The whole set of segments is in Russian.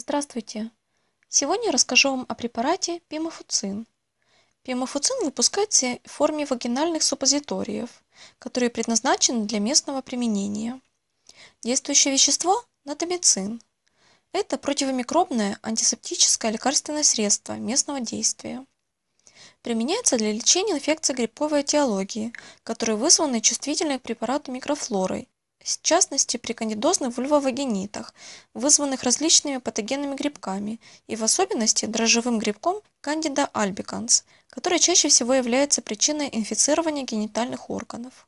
Здравствуйте! Сегодня я расскажу вам о препарате пимофуцин. Пимофуцин выпускается в форме вагинальных суппозиториев, которые предназначены для местного применения. Действующее вещество – натомицин. Это противомикробное антисептическое лекарственное средство местного действия. Применяется для лечения инфекции грибковой этиологии, которые вызваны чувствительной к препарату микрофлорой в частности при кандидозных вульвовагинитах, вызванных различными патогенными грибками и в особенности дрожжевым грибком Candida albicans, который чаще всего является причиной инфицирования генитальных органов.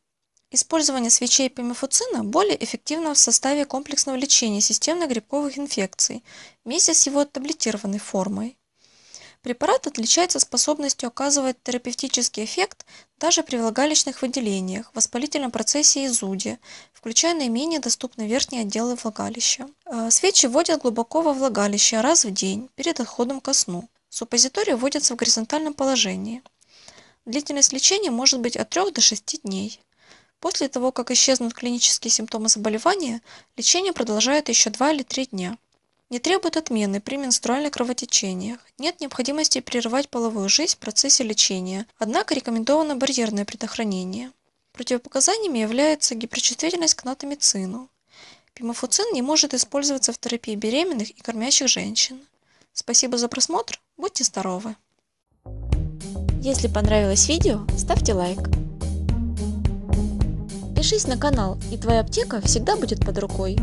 Использование свечей пемифуцина более эффективно в составе комплексного лечения системных грибковых инфекций вместе с его таблетированной формой. Препарат отличается способностью оказывать терапевтический эффект даже при влагалищных выделениях, воспалительном процессе и зуде, включая наименее доступные верхние отделы влагалища. Э, свечи вводят глубоко во влагалище раз в день перед отходом ко сну. Суппозитории вводятся в горизонтальном положении. Длительность лечения может быть от 3 до 6 дней. После того, как исчезнут клинические симптомы заболевания, лечение продолжает еще 2 или 3 дня не требует отмены при менструальных кровотечениях, нет необходимости прерывать половую жизнь в процессе лечения, однако рекомендовано барьерное предохранение. Противопоказаниями является гиперчувствительность к натомицину. Пимофуцин не может использоваться в терапии беременных и кормящих женщин. Спасибо за просмотр, будьте здоровы! Если понравилось видео, ставьте лайк. Пишись на канал, и твоя аптека всегда будет под рукой.